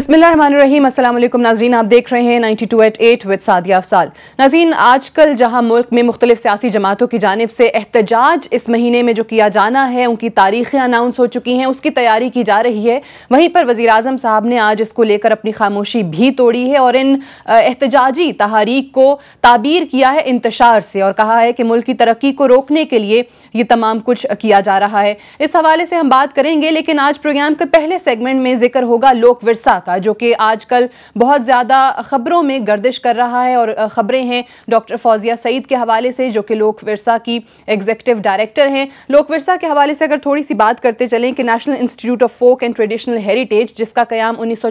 बिस्मिल्लाम असलम नाजरीन आप देख रहे हैं two eight eight with Sadia Afsal Nazneen आजकल जहां मुल्क में मुख्तलिफ सियासी जमातों की जानब से एहतजाज इस महीने में जो किया जाना है उनकी तारीखें अनाउंस हो चुकी हैं उसकी तैयारी की जा रही है वहीं पर वज़ी अजम साहब ने आज इसको लेकर अपनी खामोशी भी तोड़ी है और इन एहतजाजी तहारीक को ताबीर किया है इंतशार से और कहा है कि मुल्क की तरक्की को रोकने के लिए ये तमाम कुछ किया जा रहा है इस हवाले से हम बात करेंगे लेकिन आज प्रोग्राम के पहले सेगमेंट में जिक्र होगा लोक विरसा का जो कि आजकल बहुत ज़्यादा खबरों में गर्दिश कर रहा है और खबरें हैं डॉक्टर फौजिया सईद के हवाले से जो कि लोक विरसा की एग्जेक्टिव डायरेक्टर हैं लोक विरसा के हवाले से अगर थोड़ी सी बात करते चलें कि national institute of folk and traditional heritage जिसका क्याम उन्नीस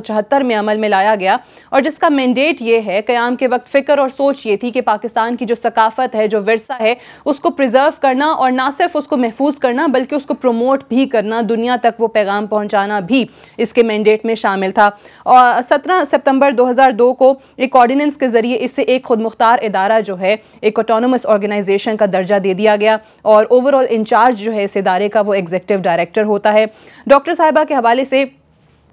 में अमल में लाया गया और जिसका मैंडेट ये है क्याम के वक्त फ़िक्र और सोच ये थी कि पाकिस्तान की जो सकाफत है जो विरसा है उसको प्रिजर्व करना और ना ना सिर्फ उसको महफूज करना बल्कि उसको प्रमोट भी करना दुनिया तक वो पैगाम पहुँचाना भी इसके मैंडेट में शामिल था और सत्रह सितम्बर दो हज़ार दो को एक ऑर्डीनेंस के ज़रिए इससे एक खुद मुख्तार इदारा जो है एक ऑटोनमस ऑर्गेनाइजेशन का दर्जा दे दिया गया और ओवरऑल इंचार्ज जो है इस इदारे का वो एग्जेक्टिव डायरेक्टर होता है डॉक्टर साहिबा के हवाले से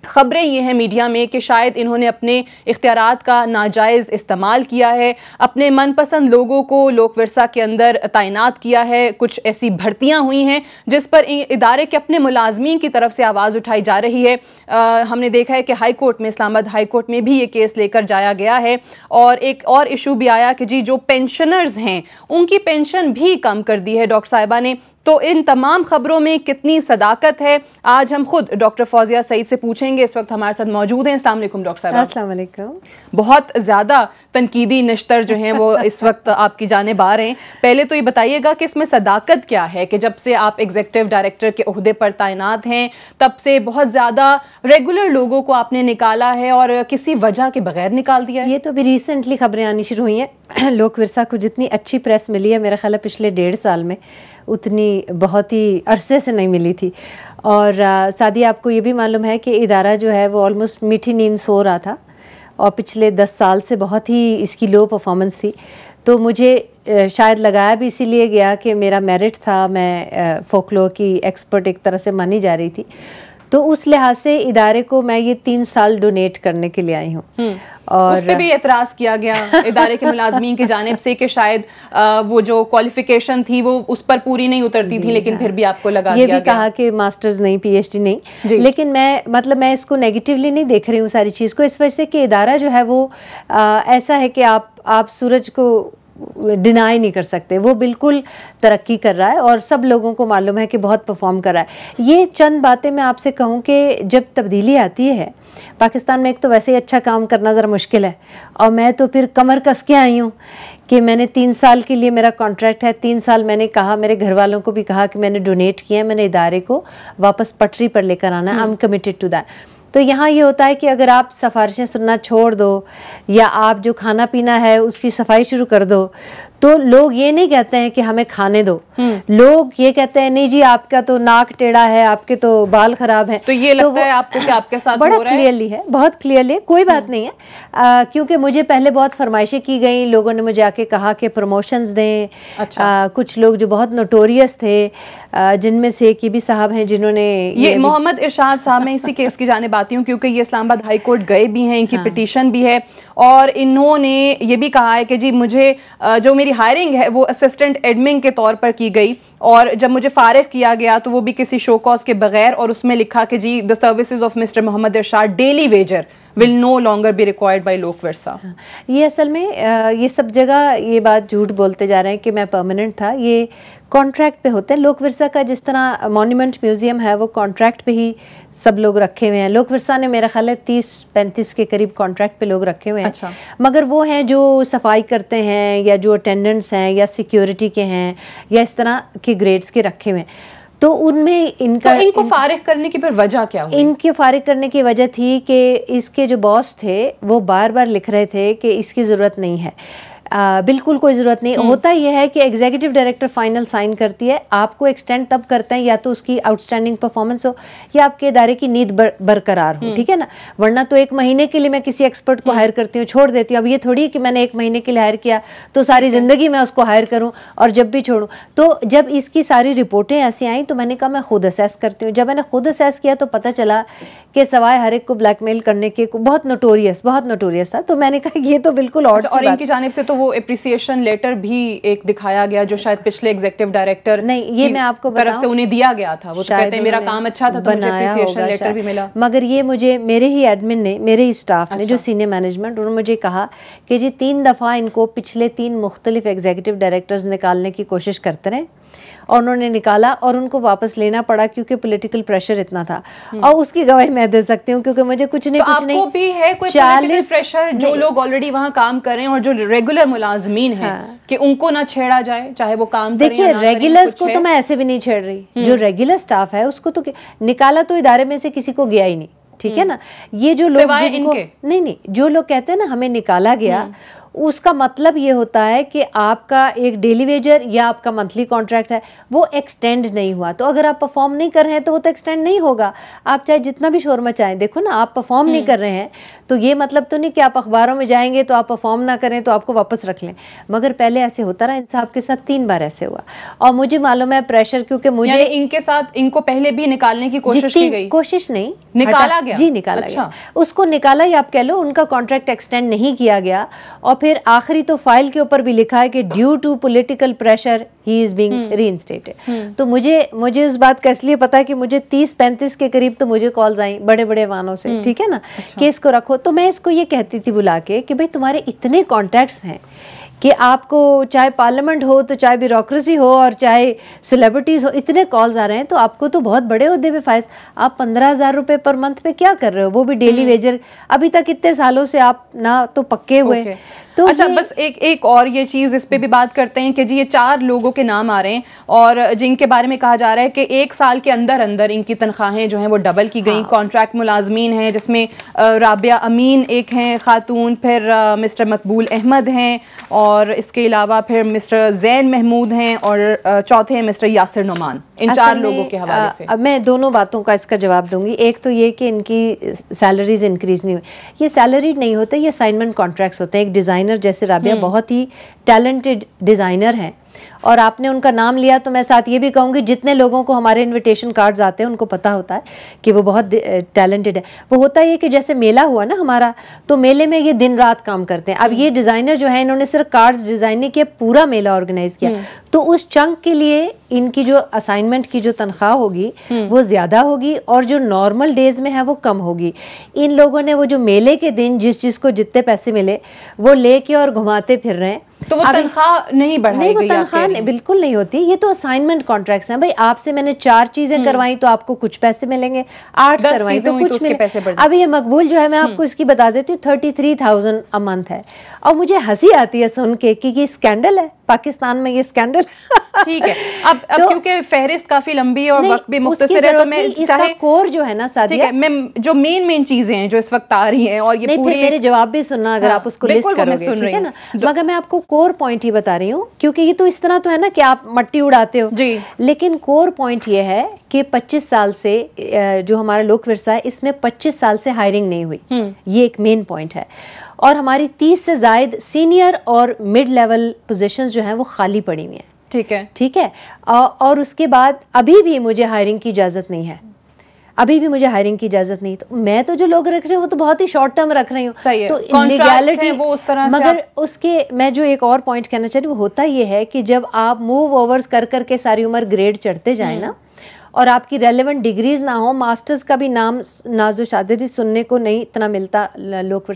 खबरें ये हैं मीडिया में कि शायद इन्होंने अपने इख्तियार का नाजायज़ इस्तेमाल किया है अपने मनपसंद लोगों को लोक वर्षा के अंदर तैनात किया है कुछ ऐसी भर्तियाँ हुई हैं जिस पर इदारे के अपने मुलाजमी की तरफ से आवाज़ उठाई जा रही है आ, हमने देखा है कि हाई कोर्ट में इस्लामाबाद हाई कोर्ट में भी ये केस लेकर जाया गया है और एक और इशू भी आया कि जी जो पेंशनर्स हैं उनकी पेंशन भी कम कर दी है डॉक्टर साहिबा ने तो इन तमाम खबरों में कितनी सदाकत है आज हम खुद डॉक्टर फौजिया सईद से पूछेंगे इस वक्त हमारे साथ मौजूद हैं असल डॉक्टर साहब असलम बहुत ज़्यादा तनकीदी नश्तर जो हैं वो इस वक्त आपकी जाने आ रहे हैं पहले तो ये बताइएगा कि इसमें सदाकत क्या है कि जब से आप एग्जेक्टिव डायरेक्टर के अहदे पर तैनात हैं तब से बहुत ज़्यादा रेगुलर लोगों को आपने निकाला है और किसी वजह के बगैर निकाल दिया है ये तो अभी रिसेंटली खबरें आनी शुरू हुई हैं लोक विरसा को जितनी अच्छी प्रेस मिली है मेरा ख्याल है पिछले डेढ़ साल में उतनी बहुत ही अरसे से नहीं मिली थी और शादी आपको ये भी मालूम है कि इदारा जो है वो ऑलमोस्ट मीठी नींद सो रहा था और पिछले दस साल से बहुत ही इसकी लो परफॉर्मेंस थी तो मुझे शायद लगाया भी इसीलिए गया कि मेरा मेरिट था मैं फोकलो की एक्सपर्ट एक तरह से मानी जा रही थी तो उस लिहाज से इदारे को मैं ये तीन साल डोनेट करने के लिए आई हूँ हम्म। और उस पे भी एतराज़ किया गया इदारे के मुलाजमी की जानब से कि शायद आ, वो जो क्वालिफिकेशन थी वो उस पर पूरी नहीं उतरती थी लेकिन हाँ। फिर भी आपको लगा ये भी कहा कि मास्टर्स नहीं पीएचडी नहीं लेकिन मैं मतलब मैं इसको नेगेटिवली नहीं देख रही हूँ सारी चीज़ को इस वजह से कि इदारा जो है वो आ, ऐसा है कि आप आप सूरज को डिनाई नहीं कर सकते वो बिल्कुल तरक्की कर रहा है और सब लोगों को मालूम है कि बहुत परफॉर्म कर रहा है ये चंद बातें मैं आपसे कहूँ कि जब तब्दीली आती है पाकिस्तान में एक तो वैसे ही अच्छा काम करना ज़रा मुश्किल है और मैं तो फिर कमर कस के आई हूँ कि मैंने तीन साल के लिए मेरा कॉन्ट्रैक्ट है तीन साल मैंने कहा मेरे घर वालों को भी कहा कि मैंने डोनेट किया है मैंने इदारे को वापस पटरी पर लेकर आना I am committed to that तो यहाँ ये होता है कि अगर आप सिफारिशें सुनना छोड़ दो या आप जो खाना पीना है उसकी सफाई शुरू कर दो तो लोग ये नहीं कहते हैं कि हमें खाने दो हम्म। लोग ये कहते हैं नहीं जी आपका तो नाक टेढ़ा है आपके तो बाल खराब है तो ये तो लगता तो है आपको कि आपके साथ बड़ा क्लियरली है बहुत क्लियरली कोई बात हम्म। नहीं है क्योंकि मुझे पहले बहुत फरमाइशें की गई लोगों ने मुझे आके कहा कि प्रमोशंस दें अच्छा। आ, कुछ लोग जो बहुत नोटोरियस थे जिनमें से एक भी साहब हैं जिन्होंने ये मोहम्मद इरशाद साहब मैं इसी केस की जाने बाती हूँ क्योंकि ये इस्लामाबाद हाई कोर्ट गए भी हैं इनकी पिटिशन हाँ। भी है और इन्होंने ये भी कहा है कि जी मुझे जो मेरी हायरिंग है वो असिस्टेंट एडमिन के तौर पर की गई और जब मुझे फारग किया गया तो वो भी किसी शो कॉज के बगैर और उसमें लिखा कि जी the services of mister Mohammad Irshad daily wager will no longer be required by Lok Virsa ये असल में ये सब जगह ये बात झूठ बोलते जा रहे हैं कि मैं परमानेंट था ये कॉन्ट्रैक्ट पे होता है लोक वर्सा का जिस तरह मोन्यूमेंट म्यूज़ियम है वो कॉन्ट्रैक्ट पे ही सब लोग रखे हुए हैं लोक वर्सा ने मेरा ख्याल है तीस पैंतीस के करीब कॉन्ट्रैक्ट पे लोग रखे हुए हैं अच्छा। मगर वो हैं जो सफाई करते हैं या जो अटेंडेंट्स हैं या सिक्योरिटी के हैं या इस तरह के ग्रेड्स के रखे हुए हैं तो उनमें इनका तो इनको इन, फारिग करने की फिर वजह क्या हुई? इनकी फारिग करने की वजह थी कि इसके जो बॉस थे वो बार बार लिख रहे थे कि इसकी ज़रूरत नहीं है बिल्कुल कोई ज़रूरत नहीं हम्म। होता यह है कि एग्जीक्यूटिव डायरेक्टर फाइनल साइन करती है आपको एक्सटेंड तब करते हैं या तो उसकी आउटस्टैंडिंग परफॉर्मेंस हो या आपके इदारे की नींद बर, बरकरार हो हम्म। ठीक है ना वरना तो एक महीने के लिए मैं किसी एक्सपर्ट को हायर हम्म। करती हूँ छोड़ देती हूँ अब ये थोड़ी कि मैंने एक महीने के लिए हायर किया तो सारी ज़िंदगी मैं उसको हायर करूँ और जब भी छोड़ूँ तो जब इसकी सारी रिपोर्टें ऐसी आई तो मैंने कहा मैं खुद असेस करती हूँ जब मैंने खुद असेस किया तो पता चला कि सवाए हर एक को ब्लैकमेल करने के बहुत नोटोरियस बहुत नोटोरियस था तो मैंने कहा ये तो बिल्कुल अच्छा, और इनकी जानब से तो वो अप्रिसिएशन लेटर भी एक दिखाया गया जो शायद पिछले एग्जेक्टिव डायरेक्टर नहीं ये मैं आपको तरफ से उन्हें दिया गया था वो तो कहते हैं मेरा काम अच्छा था तो मुझे अप्रिसिएशन लेटर भी मिला मगर ये मुझे मेरे ही एडमिन ने मेरे ही स्टाफ ने जो सीनियर अच्छा। मैनेजमेंट उन्होंने मुझे कहा कि जी तीन दफ़ा इनको पिछले तीन मुख्तलिफ एग्जेक्टिव डायरेक्टर्स निकालने की कोशिश करते रहे और उन्होंने निकाला और उनको वापस लेना पड़ा क्योंकि पॉलिटिकल प्रेशर इतना था और उसकी गवाही मैं दे सकती हूँ क्योंकि मुझे कुछ नहीं तो कुछ नहीं भी है कोई चालीस प्रेशर जो लोग ऑलरेडी वहाँ काम कर रहे हैं और जो रेगुलर मुलाजमीन है हाँ। कि उनको ना छेड़ा जाए चाहे वो काम देखिए रेगुलर्स को तो मैं ऐसे भी नहीं छेड़ रही हम्म। जो रेगुलर स्टाफ है उसको तो निकाला तो इदारे में से किसी को गया ही नहीं ठीक है हम्म। ना ये जो लोग जिनको नहीं नहीं जो लोग कहते हैं ना हमें निकाला गया हम्म। उसका मतलब ये होता है कि आपका एक डेली वेजर या आपका मंथली कॉन्ट्रैक्ट है वो एक्सटेंड नहीं हुआ तो अगर आप परफॉर्म नहीं कर रहे हैं तो वो तो एक्सटेंड नहीं होगा आप चाहे जितना भी शोर मचाएं देखो ना आप परफॉर्म नहीं हम्म। कर रहे हैं तो ये मतलब तो नहीं कि आप अखबारों में जाएंगे तो आप परफॉर्म ना करें तो आपको वापस रख लें मगर पहले ऐसे होता रहा इंसाफ के साथ तीन बार ऐसे हुआ और मुझे मालूम है प्रेशर क्योंकि मुझे इनके साथ इनको पहले भी निकालने की कोशिश की गई कोशिश नहीं निकाला गया जी निकाला अच्छा। गया उसको निकाला या आप कह लो उनका कॉन्ट्रैक्ट एक्सटेंड नहीं किया गया और फिर आखिरी तो फाइल के ऊपर भी लिखा है कि due to political pressure he is being reinstated तो मुझे मुझे उस बात का इसलिए पता है कि मुझे तीस पैंतीस के करीब तो मुझे कॉल्स आई बड़े बड़े वानों से हम्म। ठीक है ना अच्छा। कि इसको रखो तो मैं इसको ये कहती थी बुला के कि भाई तुम्हारे इतने कॉन्टैक्ट्स हैं कि आपको चाहे पार्लियामेंट हो तो चाहे ब्यूरोक्रेसी हो और चाहे सेलिब्रिटीज़ हो इतने कॉल्स आ रहे हैं तो आपको तो बहुत बड़े अहदे पे फायस आप पंद्रह हज़ार रुपये पर मंथ पे क्या कर रहे हो वो भी डेली वेजर हम्म। अभी तक इतने सालों से आप ना तो पक्के हुए okay. तो अच्छा बस एक एक और ये चीज़ इस पर भी बात करते हैं कि जी ये चार लोगों के नाम आ रहे हैं और जिनके बारे में कहा जा रहा है कि एक साल के अंदर अंदर इनकी तनख्वाहें जो हैं वो डबल की गई हाँ। कॉन्ट्रैक्ट मुलाजमीन हैं जिसमें राबिया अमीन एक हैं खातून फिर मिस्टर मकबूल अहमद हैं और इसके अलावा फिर मिस्टर जैन महमूद हैं और चौथे हैं मिस्टर यासिर नुमान इन चार लोगों के हवाले से अब मैं दोनों बातों का इसका जवाब दूंगी एक तो ये कि इनकी सैलरीज इंक्रीज नहीं हुई ये सैलरी नहीं होते ये असाइनमेंट कॉन्ट्रैक्ट होते हैं एक डिज़ाइन डिज़ाइनर जैसे राबिया हम्म। बहुत ही टैलेंटेड डिज़ाइनर हैं और आपने उनका नाम लिया तो मैं साथ ये भी कहूँगी जितने लोगों को हमारे इन्विटेशन कार्ड्स आते हैं उनको पता होता है कि वो बहुत टैलेंटेड है वो होता ही है कि जैसे मेला हुआ ना हमारा तो मेले में ये दिन रात काम करते हैं अब ये डिज़ाइनर हम्म। जो है इन्होंने सिर्फ कार्ड्स डिज़ाइन नहीं किया पूरा मेला ऑर्गेनाइज किया हम्म। तो उस चंक के लिए इनकी जो असाइनमेंट की जो तनख्वाह होगी हम्म। वो ज़्यादा होगी और जो नॉर्मल डेज में है वो कम होगी इन लोगों ने वो जो मेले के दिन जिस चीज़ को जितने पैसे मिले वो लेके और घुमाते फिर रहे हैं तो वो तनख्वाह नहीं बढ़ाई नहीं तनख्वाह नहीं। बिल्कुल नहीं होती ये तो असाइनमेंट कॉन्ट्रैक्ट्स हैं भाई आपसे मैंने चार चीजें हम्म। करवाई तो आपको कुछ पैसे मिलेंगे आठ करवाई तो कुछ तो मिले पैसे अभी ये मकबूल जो है मैं हम्म। आपको इसकी बता देती हूँ thirty three thousand a month है और मुझे हंसी आती है सुन के कि ये स्कैंडल है पाकिस्तान में ये स्कैंडल ठीक है अब अब तो, क्योंकि फहरिस्त काफी लंबी और वक्त भी मुख्तसर है तो मैं चाहे कोर जो है ना सादिया है मैं जो मेन मेन चीजें हैं जो इस वक्त आ रही हैं और ये पूरी मेरे जवाब भी सुनना अगर आप हाँ, उसको लिस्ट करोगे ठीक है ना मगर मैं आपको कोर पॉइंट ही बता रही हूँ क्योंकि ये तो इस तरह तो है ना कि आप मट्टी उड़ाते हो जी लेकिन कोर पॉइंट ये है कि 25 साल से जो हमारा लोक विरसा है इसमें 25 साल से हायरिंग नहीं हुई हम्म। ये एक मेन पॉइंट है और हमारी तीस से जायद सीनियर और मिड लेवल पोजिशन जो हैं वो खाली पड़ी हुई हैं ठीक है ठीक है और उसके बाद अभी भी मुझे हायरिंग की इजाज़त नहीं है अभी भी मुझे हायरिंग की इजाजत नहीं तो मैं तो जो लोग रख रही हूँ वो तो बहुत ही शॉर्ट टर्म रख रही हूँ तो लीगैलिटी वो उस तरह मगर आप... उसके मैं जो एक और पॉइंट कहना चाह रही हूँ होता ये है कि जब आप मूव ओवर्स कर करके सारी उम्र ग्रेड चढ़ते जाए ना हम्म। और आपकी रेलेवेंट डिग्रीज ना हो मास्टर्स का भी नाम नाजो शादी सुनने को नहीं इतना मिलता लोग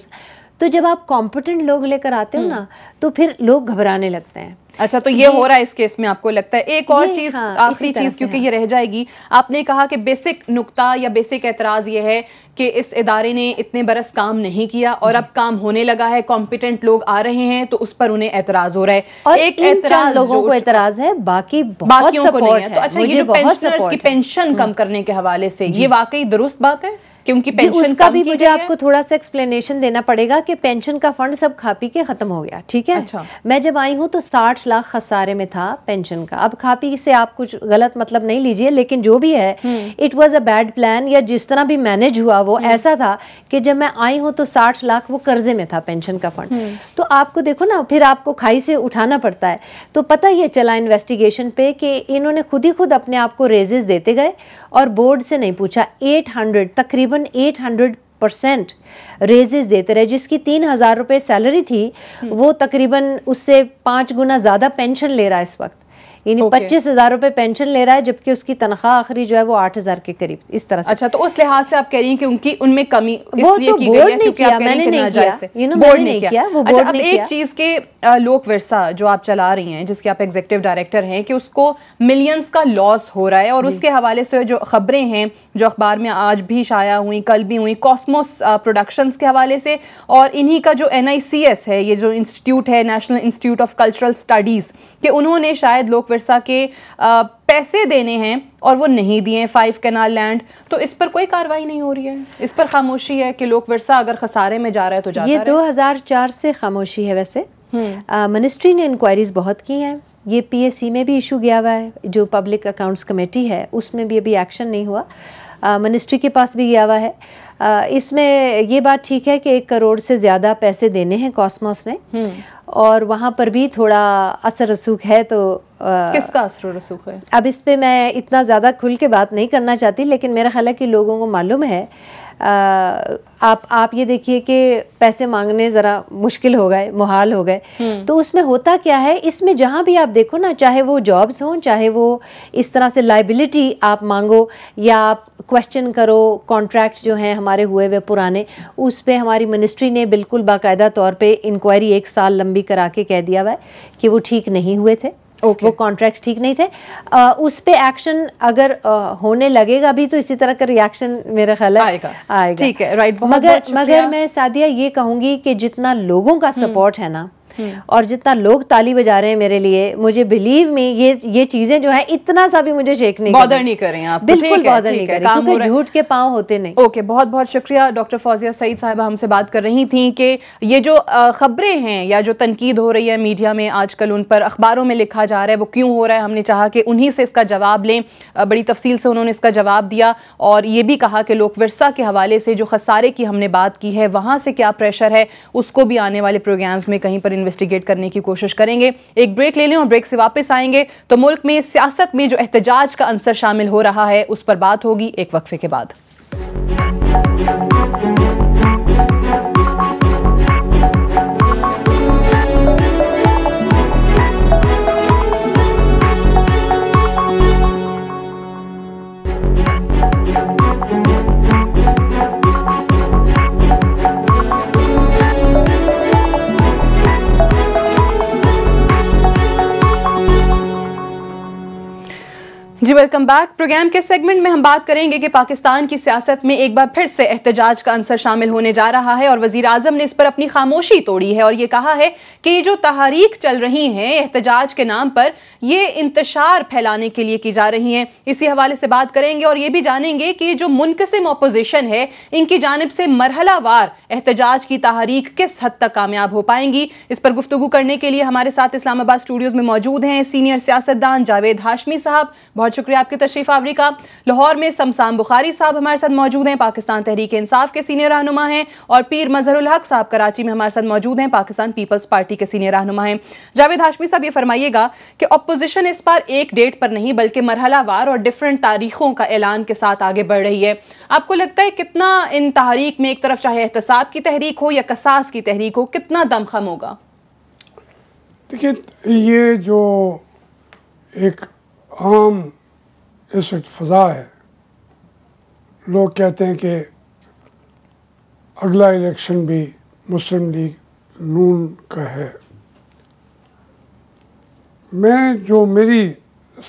तो जब आप कॉम्पिटेंट लोग लेकर आते हो ना हम्म। तो फिर लोग घबराने लगते हैं अच्छा तो ये, ये हो रहा है इस केस में आपको लगता है एक और चीज हाँ, आखिरी चीज क्योंकि ये रह जाएगी आपने कहा कि बेसिक नुक्ता या बेसिक एतराज ये है कि इस इदारे ने इतने बरस काम नहीं किया और अब काम होने लगा है कॉम्पिटेंट लोग आ रहे हैं तो उस पर उन्हें एतराज हो रहा है और एक एतराज लोगों को एतराज है बाकी बाकियों को नहीं है तो अच्छा ये पेंशनर्स की पेंशन कम हम्म। करने के हवाले से ये वाकई दुरुस्त बात है क्योंकि पेंशन का भी मुझे आपको थोड़ा सा एक्सप्लेनेशन देना पड़ेगा कि पेंशन का फंड सब खा पी के ख़त्म हो गया ठीक है अच्छा। मैं जब आई हूँ तो साठ लाख खसारे में था पेंशन का अब खा पी से आप कुछ गलत मतलब नहीं लीजिए लेकिन जो भी है it was a bad plan या जिस तरह भी मैनेज हुआ वो हम्म। ऐसा था कि जब मैं आई हूँ तो साठ लाख वो कर्जे में था पेंशन का फंड हम्म। तो आपको देखो ना फिर आपको खाई से उठाना पड़ता है तो पता ये चला इन्वेस्टिगेशन पे कि इन्होंने खुद ही खुद अपने आप को रेजेस देते गए और बोर्ड से नहीं पूछा एट हंड्रेड तकरीबन तकरीबन 800 परसेंट रेजेस देते रहे जिसकी तीन हज़ार रुपये सैलरी थी हम्म। वो तकरीबन उससे पाँच गुना ज़्यादा पेंशन ले रहा है इस वक्त यानी पच्चीस हजार रुपए पेंशन ले रहा है जबकि उसकी तनख्वाह आखिरी जो है वो आठ हजार के करीब इस तरह से अच्छा तो उस लिहाज से आप कह रही हैं कि उनकी उनमें कमी वो तो बोर्ड किया मैंने नहीं किया बोर्ड किया वो अच्छा, बोर्ड एक चीज के लोक वर्षा जो आप चला रही हैं जिसके आप एग्जीक्यूटिव डायरेक्टर हैं कि उसको मिलियंस का लॉस हो रहा है और उसके हवाले से जो खबरें हैं जो अखबार में आज भी शाया हुई कल भी हुई कॉस्मोस प्रोडक्शंस के हवाले से और इन्हीं का जो एन है ये जो इंस्टीट्यूट है national institute of cultural studies के उन्होंने शायद लोक फिरसा के पैसे देने हैं और वो नहीं दिए फाइव कैनाल लैंड तो इस पर कोई कार्रवाई नहीं हो रही है इस पर खामोशी है कि लोक वर्षा अगर खसारे में जा रहा है तो जाता ये दो हज़ार चार से खामोशी है वैसे मिनिस्ट्री हम्म। ने इंक्वायरीज बहुत की हैं ये पीएससी में भी इशू गया हुआ है जो पब्लिक अकाउंट्स कमेटी है उसमें भी अभी एक्शन नहीं हुआ मिनिस्ट्री के पास भी गया हुआ है इसमें ये बात ठीक है कि एक करोड़ से ज़्यादा पैसे देने हैं कॉस्मोस ने हम्म। और वहाँ पर भी थोड़ा असर रसूख है तो आ, किसका असर रसूख है अब इस पर मैं इतना ज़्यादा खुल के बात नहीं करना चाहती लेकिन मेरा ख्याल है कि लोगों को मालूम है आ, आप आप ये देखिए कि पैसे मांगने ज़रा मुश्किल हो गए मुहाल हो गए हम्म। तो उसमें होता क्या है इसमें जहाँ भी आप देखो ना चाहे वो जॉब्स हों चाहे वो इस तरह से लाइबिलिटी आप मांगो या आप क्वेश्चन करो कॉन्ट्रैक्ट जो हैं हमारे हुए हुए पुराने उस पर हमारी मिनिस्ट्री ने बिल्कुल बाकायदा तौर पर इंक्वायरी एक साल लंबी करा के कह दिया हुआ है कि वो ठीक नहीं हुए थे okay. वो कॉन्ट्रैक्ट ठीक नहीं थे आ, उस पर एक्शन अगर आ, होने लगेगा भी तो इसी तरह का रिएक्शन मेरा ख्याल है आएगा ठीक है राइट बहुत मगर बहुत मगर मैं सादिया ये कहूँगी कि जितना लोगों का सपोर्ट हम्म। है ना हम्म। और जितना लोग ताली बजा रहे हैं मेरे लिए मुझे बिलीव में ये ये चीजें जो है इतना सा भी मुझे शेख नहीं बॉदर नहीं करें आप बिल्कुल बॉदर नहीं करें क्योंकि झूठ के पांव होते नहीं ओके बहुत बहुत शुक्रिया डॉक्टर फौजिया सईद साहब हमसे बात कर रही थी कि ये जो खबरें हैं या जो तनकीद हो रही है मीडिया में आजकल उन पर अखबारों में लिखा जा रहा है वो क्यों हो रहा है हमने चाहा कि उन्हीं से इसका जवाब लें बड़ी तफसील से उन्होंने इसका जवाब दिया और ये भी कहा कि लोक वर्षा के हवाले से जो खसारे की हमने बात की है वहाँ से क्या प्रेशर है उसको भी आने वाले प्रोग्राम्स में कहीं पर इन्वेस्टिगेट करने की कोशिश करेंगे एक ब्रेक ले लें और ब्रेक से वापस आएंगे तो मुल्क में सियासत में जो एहतजाज का अंसर शामिल हो रहा है उस पर बात होगी एक वक्फे के बाद जी वेलकम बैक प्रोग्राम के सेगमेंट में हम बात करेंगे कि पाकिस्तान की सियासत में एक बार फिर से एहतजाज का अंसर शामिल होने जा रहा है और वजीर आजम ने इस पर अपनी खामोशी तोड़ी है और ये कहा है कि ये जो तहारीक चल रही हैं एहतजाज के नाम पर ये इंतशार फैलाने के लिए की जा रही हैं इसी हवाले से बात करेंगे और ये भी जानेंगे कि जो मुनकसम अपोजिशन है इनकी जानब से मरहलावार एहतजाज की तहारीक किस हद तक कामयाब हो पाएंगी इस पर गुफ्तु करने के लिए हमारे साथ इस्लामाबाद स्टूडियोज़ में मौजूद हैं सीनियर सियासतदान जावेद हाशमी साहब बहुत बहुत शुक्रिया आपकी तशरीफ आवरी का लाहौर में शमसान बुखारी साहब हमारे साथ मौजूद हैं पाकिस्तान तहरीक इंसाफ के सीनियर रहनुमा हैं और पीर मजहरुल हक साहब कराची में हमारे साथ मौजूद हैं पाकिस्तान पीपल्स पार्टी के सीनियर रहनुमा हैं जावेद हाशमी साहब ये फरमाइएगा कि अपोजिशन इस बार एक डेट पर नहीं बल्कि मरहलावार और डिफरेंट तारीखों का ऐलान के साथ आगे बढ़ रही है आपको लगता है कितना इन तहरीक में एक तरफ चाहे एहतसाब की तहरीक हो या कसास की तहरीक हो कितना दमखम होगा देखिए ये जो एक आम इस वक्त फजा है लोग कहते हैं कि अगला इलेक्शन भी मुस्लिम लीग नून का है मैं जो मेरी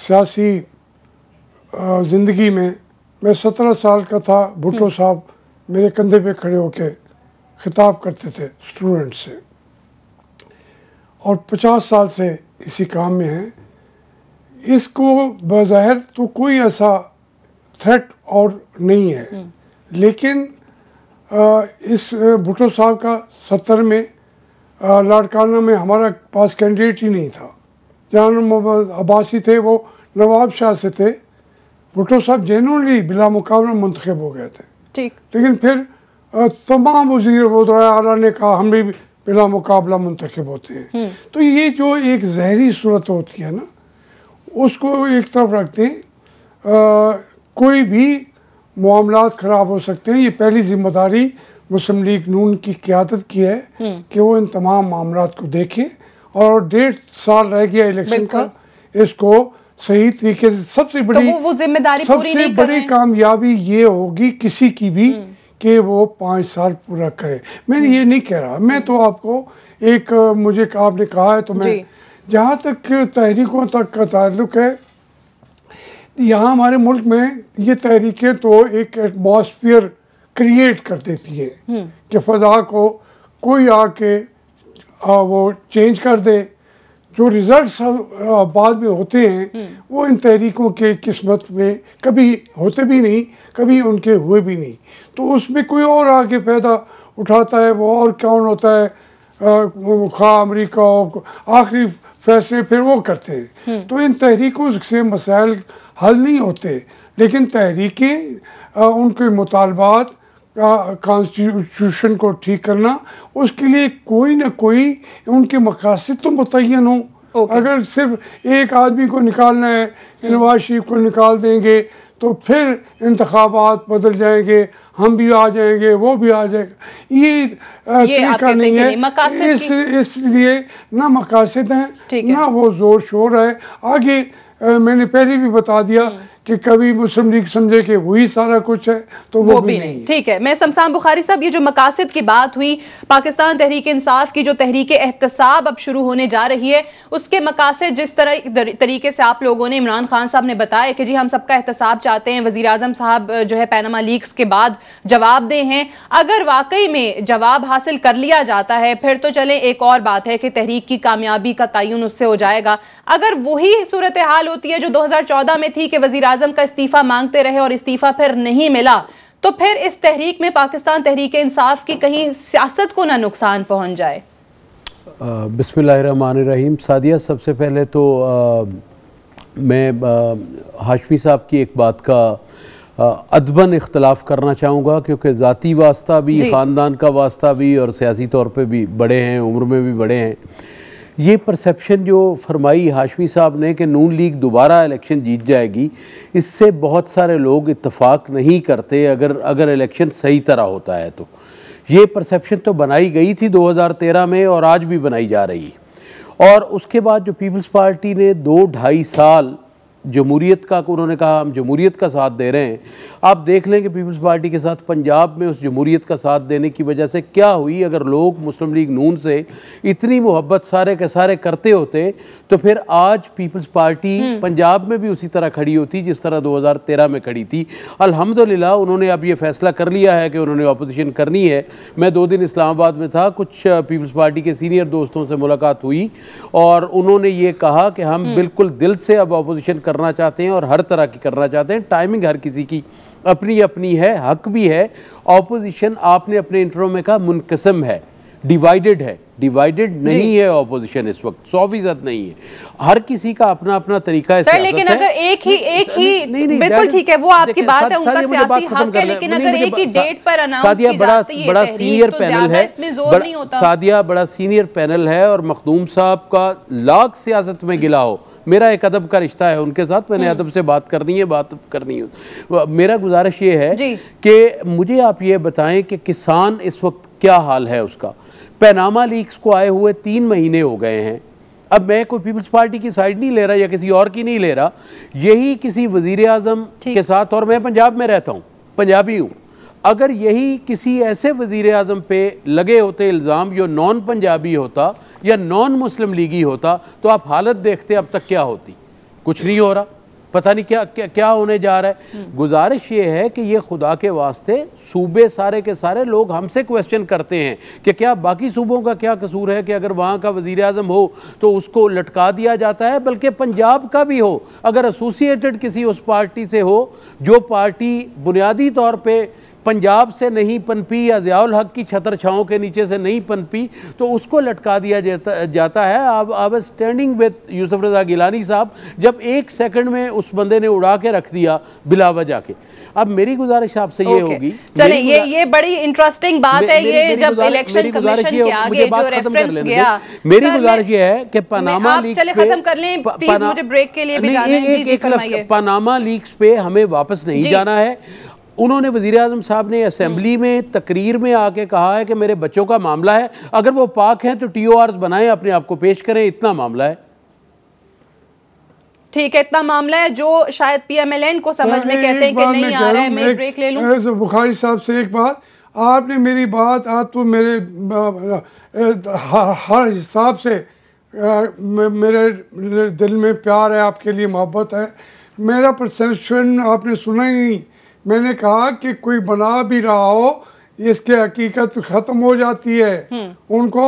सियासी ज़िंदगी में मैं सत्रह साल का था भुट्टो हम्म। साहब मेरे कंधे पे खड़े होके खिताब करते थे स्टूडेंट से और पचास साल से इसी काम में हैं इसको बाहर तो कोई ऐसा थ्रेट और नहीं है हम्म। लेकिन आ, इस भुटो साहब का सत्तर में लाड़काना में हमारा पास कैंडिडेट ही नहीं था जहाँ मोहम्मद अब्बासी थे वो नवाब शाह से थे भुटो साहब जेनली बिला मुकाबला मुंतखब हो गए थे ठीक लेकिन फिर तमाम वजीर वजरा आला ने कहा हम भी बिला मुकाबला मुंतखब होते हैं हम्म। तो ये जो एक जहरी सूरत होती है ना उसको एक तरफ रखते हैं कोई भी मामला ख़राब हो सकते हैं ये पहली जिम्मेदारी मुस्लिम लीग नून की क्यादत की है हम्म। कि वो इन तमाम मामला को देखें और डेढ़ साल रह गया इलेक्शन का इसको सही तरीके से सबसे तो बड़ी तो वो, जिम्मेदारी सबसे बड़ी कामयाबी ये होगी किसी की भी हम्म। कि वो पाँच साल पूरा करे मैंने ये नहीं कह रहा मैं हम्म। तो आपको एक मुझे आपने कहा है तो मैं जहाँ तक तहरीकों तक का ताल्लुक है यहाँ हमारे मुल्क में ये तहरीकें तो एक एटमॉस्फेयर क्रिएट कर देती है हम्म। कि फ़जा को कोई आके वो चेंज कर दे जो रिज़ल्ट्स बाद में होते हैं हम्म। वो इन तहरीकों के किस्मत में कभी होते भी नहीं कभी उनके हुए भी नहीं तो उसमें कोई और आके फ़ायदा उठाता है वो और कौन होता है खा अमरीका आखिरी फैसले फिर वो करते हैं हम्म। तो इन तहरीकों से मसाइल हल नहीं होते लेकिन तहरीकें उनके मुतालबात कॉन्स्टिट्यूशन को ठीक करना उसके लिए कोई ना कोई उनके मकासद तो मुतन हो अगर सिर्फ एक आदमी को निकालना है नवाज शरीफ को निकाल देंगे तो फिर इंतबात बदल जाएंगे हम भी आ जाएंगे वो भी आ जाएगा ये, ये तरीका नहीं है इस इसलिए ना मकासद हैं ना वो ज़ोर शोर है आगे आ, मैंने पहले भी बता दिया हम्म। कि कभी मुस्लिम लीग समझे कि वही सारा कुछ है तो वो, वो भी, भी नहीं ठीक है मैं शमसान बुखारी साहब ये जो मकासद की बात हुई पाकिस्तान तहरीक इंसाफ की जो तहरीक एहतसाब अब शुरू होने जा रही है उसके मकासद जिस तरह तरीके से आप लोगों ने इमरान खान साहब ने बताया कि जी हम सबका एहतसाब चाहते हैं वजी अजम साहब जो है पैनामा लीक्स के बाद जवाब दे हैं अगर वाकई में जवाब हासिल कर लिया जाता है फिर तो चले एक और बात है कि तहरीक की कामयाबी का तयन उससे हो जाएगा अगर वही सूरत हाल होती है जो दो में थी कि वजी आजम का इस्तीफा मांगते रहे और इस्तीफा फिर नहीं मिला तो फिर इस तहरीक में पाकिस्तान तहरीक इंसाफ की कहीं सियासत को ना नुकसान पहुंच जाए बिसमीम सादिया सबसे पहले तो आ, मैं हाशमी साहब की एक बात का अदबन इख्तलाफ करना चाहूँगा क्योंकि ज़ाती वास्ता भी ख़ानदान का वास्ता भी और सियासी तौर पर भी बड़े हैं उम्र में भी बड़े हैं ये परसेप्शन जो फरमाई हाशमी साहब ने कि नून लीग दोबारा इलेक्शन जीत जाएगी इससे बहुत सारे लोग इतफाक़ नहीं करते अगर अगर इलेक्शन सही तरह होता है तो ये परसेप्शन तो बनाई गई थी 2013 में और आज भी बनाई जा रही और उसके बाद जो पीपल्स पार्टी ने दो ढाई साल जमूरीत का उन्होंने कहा हम जमहूरीत का साथ दे रहे हैं आप देख लें कि पीपल्स पार्टी के साथ पंजाब में उस जमूरीत का साथ देने की वजह से क्या हुई अगर लोग मुस्लिम लीग नून से इतनी मोहब्बत सारे के सारे करते होते तो फिर आज पीपल्स पार्टी हम्म। पंजाब में भी उसी तरह खड़ी होती जिस तरह 2013 में खड़ी थी अलहमदिल्ला उन्होंने अब ये फैसला कर लिया है कि उन्होंने अपोजिशन करनी है मैं दो दिन इस्लामाबाद में था कुछ पीपल्स पार्टी के सीनियर दोस्तों से मुलाकात हुई और उन्होंने ये कहा कि हम हम्म। बिल्कुल दिल से अब अपोजिशन कर करना चाहते हैं और हर तरह की करना चाहते हैं टाइमिंग हर किसी की अपनी अपनी है हक भी है ऑपोजिशन आपने अपने इंटरव्यू में कहा मुनकसम है डिवाइडेड है डिवाइडेड नहीं है ऑपोजिशन इस वक्त सौ फीसद नहीं है हर किसी का अपना अपना तरीका है सर लेकिन अगर एक ही एक ही बिल्कुल ठीक है वो आपकी बात है उनका सियासी हक है लेकिन अगर एक ही डेट पर तो सादिया बड़ा बड़ा सीनियर पैनल है सादिया बड़ा सीनियर पैनल है और मखदूम साहब का लाख सियासत में गिला हो मेरा एक अदब का रिश्ता है उनके साथ मैंने हम्म। अदब से बात करनी है बात करनी है मेरा गुजारिश ये है कि मुझे आप ये बताएं कि किसान इस वक्त क्या हाल है उसका पैनामा लीक्स को आए हुए तीन महीने हो गए हैं अब मैं कोई पीपल्स पार्टी की साइड नहीं ले रहा या किसी और की नहीं ले रहा यही किसी वजीर अजम के साथ और मैं पंजाब में रहता हूँ पंजाबी हूँ अगर यही किसी ऐसे वज़ी अजम पर लगे होते इल्ज़ाम जो नॉन पंजाबी होता या नॉन मुस्लिम लीगी होता तो आप हालत देखते अब तक क्या होती कुछ नहीं हो रहा पता नहीं क्या क्या, क्या होने जा रहा है हम्म। गुजारिश ये है कि ये खुदा के वास्ते सूबे सारे के सारे लोग हमसे क्वेश्चन करते हैं कि क्या बाकी सूबों का क्या कसूर है कि अगर वहाँ का वज़ी अजम हो तो उसको लटका दिया जाता है बल्कि पंजाब का भी हो अगर एसोसिएटेड किसी उस पार्टी से हो जो पार्टी बुनियादी तौर पर पंजाब से नहीं पनपी या जयाल हक की छतर छाओं के नीचे से नहीं पनपी तो उसको लटका दिया जाता जाता है अब अब स्टैंडिंग विद यूसुफ रजा गिलानी साहब जब एक सेकंड में उस बंदे ने उड़ा के रख दिया बिला वजह के अब मेरी गुजारिश आपसे ये होगी चले ये ये बड़ी इंटरेस्टिंग बात है ये जब इलेक्शन कमीशन के आगे जो रेफरेंस गया मेरी गुजारिश ये है कि पनामा लीक पे खत्म कर लें प्लीज मुझे ब्रेक के लिए भी जाना है जी जी पनामा लीक्स पे हमें वापस नहीं जाना है उन्होंने वजीर अजम साहब ने असम्बली में तकरीर में आके कहा है कि मेरे बच्चों का मामला है अगर वो पाक हैं तो टी ओ आर बनाए अपने आप को पेश करें इतना मामला है ठीक है इतना मामला है जो शायद पीएमएलएन को समझ में कहते हैं कि नहीं आ रहा है मैं ब्रेक ले लूं बुखारी साहब से एक बात आपने मेरी बात आज तो मेरे हर हिसाब से मेरे दिल में प्यार है आपके लिए मोहब्बत है मेरा परसेप्शन आपने सुना ही नहीं मैंने कहा कि कोई बना भी रहा हो इसके हकीकत ख़त्म हो जाती है हम्म। उनको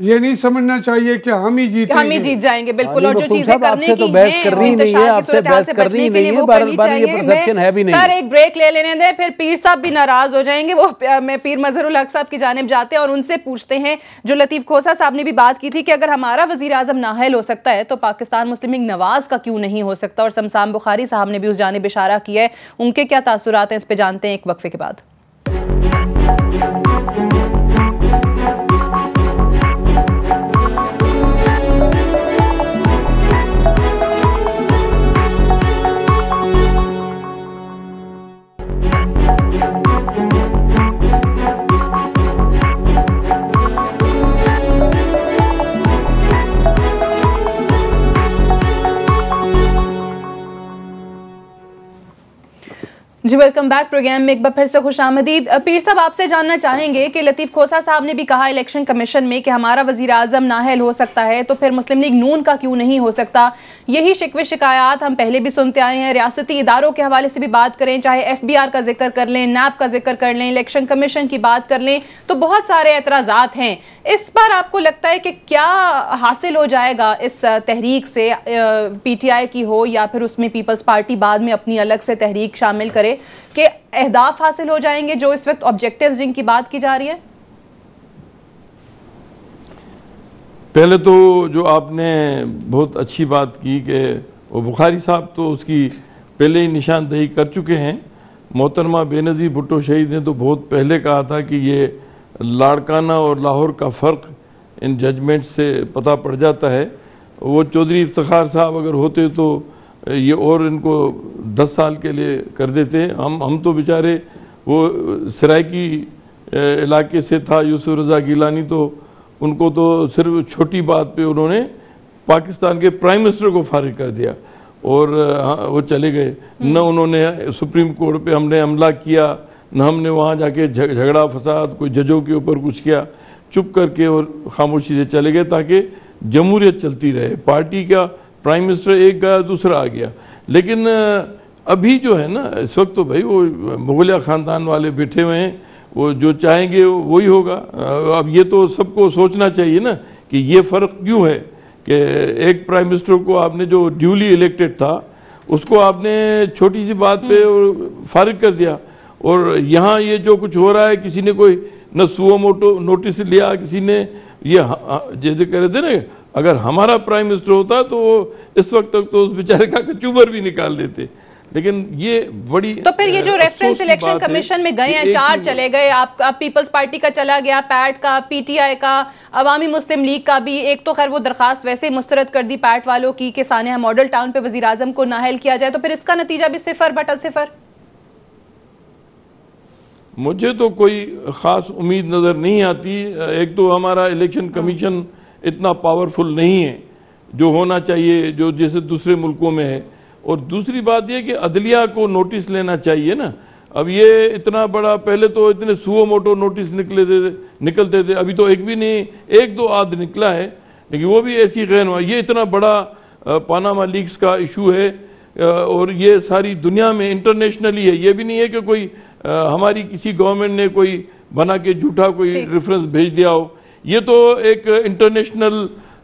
ये नहीं समझना चाहिए कि हम ही जीत हम ही जीत जाएंगे हाँ, बिल्कुल और जो चीजें करने तो की तो बहस करनी नहीं है आपसे बहस करनी नहीं है बार बार ये परसेप्शन है भी नहीं सर एक ब्रेक ले लेने दें फिर पीर साहब भी नाराज हो जाएंगे वो मैं पीर मजहरुल हक साहब की जानब जाते हैं और उनसे पूछते हैं जो लतीफ खोसा साहब ने भी बात की थी कि अगर हमारा वजीर आजम नाहल हो सकता है तो पाकिस्तान मुस्लिम लीग नवाज का क्यों नहीं हो सकता और शमसान बुखारी साहब ने भी उस जानब इशारा किया है उनके क्या तासुरात हैं इस पर जानते हैं एक वक्फे के बाद जी वेलकम बैक प्रोग्राम में एक बार फिर से खुश आमदीद पीर साहब आपसे जानना चाहेंगे कि लतीफ़ खोसा साहब ने भी कहा इलेक्शन कमीशन में कि हमारा वजीर अजम नाहल हो सकता है तो फिर मुस्लिम लीग नून का क्यों नहीं हो सकता यही शिकवे शिकायत हम पहले भी सुनते आए हैं रियासती इदारों के हवाले से भी बात करें चाहे एफ बी आर का जिक्र कर लें नैब का जिक्र कर लें इलेक्शन कमीशन की बात कर लें तो बहुत सारे एतराज़ा हैं इस पर आपको लगता है कि क्या हासिल हो जाएगा इस तहरीक से पी टी आई की हो या फिर उसमें पीपल्स पार्टी बाद में अपनी अलग से तहरीक शामिल करे कि अहदाफ हासिल हो जाएंगे जो इस वक्त ऑब्जेक्टिव जिनकी बात की जा रही है पहले तो जो आपने बहुत अच्छी बात की कि वो बुखारी साहब तो उसकी पहले ही निशानदेही कर चुके हैं मोहतरमा बेनज़ीर भुट्टो शहीद ने तो बहुत पहले कहा था कि ये लाड़काना और लाहौर का फ़र्क इन जजमेंट से पता पड़ जाता है वो चौधरी इफ्तार साहब अगर होते तो ये और इनको दस साल के लिए कर देते हम हम तो बेचारे वो सराय की इलाके से था यूसुफ रज़ा गिलानी तो उनको तो सिर्फ छोटी बात पे उन्होंने पाकिस्तान के प्राइम मिनिस्टर को फारिग कर दिया और हाँ, वो चले गए हम्म। न उन्होंने सुप्रीम कोर्ट पे हमने हमला किया न हमने वहाँ जाके झगड़ा फसाद कोई जजों के ऊपर कुछ किया चुप करके और खामोशी से चले गए ताकि जमहूरियत चलती रहे पार्टी का प्राइम मिनिस्टर एक गया दूसरा आ गया लेकिन अभी जो है ना इस वक्त तो भाई वो मुगलिया ख़ानदान वाले बैठे हुए हैं वो जो चाहेंगे वही होगा अब ये तो सबको सोचना चाहिए ना कि ये फ़र्क क्यों है कि एक प्राइम मिनिस्टर को आपने जो ड्यूली इलेक्टेड था उसको आपने छोटी सी बात पे हम्म। फारिग कर दिया और यहाँ ये जो कुछ हो रहा है किसी ने कोई न सुओ मोटो नोटिस लिया किसी ने ये जैसे कह रहे थे ना अगर हमारा प्राइम मिनिस्टर होता तो इस वक्त तक तो उस बेचारे का कचूबर भी निकाल देते लेकिन ये बड़ी तो फिर ये जो रेफरेंस इलेक्शन कमीशन में गए हैं चार चले गए आप, आप पीपल्स पार्टी का चला गया पैट का पीटीआई का अवामी मुस्लिम लीग का भी एक तो खैर वो दरखास्त वैसे मुस्तरद कर दी पैट वालों की कि सानिया मॉडल टाउन पे वजीर अजम को नाहल किया जाए तो फिर इसका नतीजा भी सिफर बटा सिफर मुझे तो कोई ख़ास उम्मीद नज़र नहीं आती एक तो हमारा इलेक्शन कमीशन हाँ। इतना पावरफुल नहीं है जो होना चाहिए जो जैसे दूसरे मुल्कों में है और दूसरी बात यह कि अदलिया को नोटिस लेना चाहिए ना अब ये इतना बड़ा पहले तो इतने सुओ मोटो नोटिस निकले थे निकलते थे अभी तो एक भी नहीं एक दो आध निकला है लेकिन वो भी ऐसी हुआ ये इतना बड़ा पानामा लीक्स का इशू है और ये सारी दुनिया में इंटरनेशनली है ये भी नहीं है कि कोई हमारी किसी गवर्नमेंट ने कोई बना के झूठा कोई रेफरेंस भेज दिया हो ये तो एक इंटरनेशनल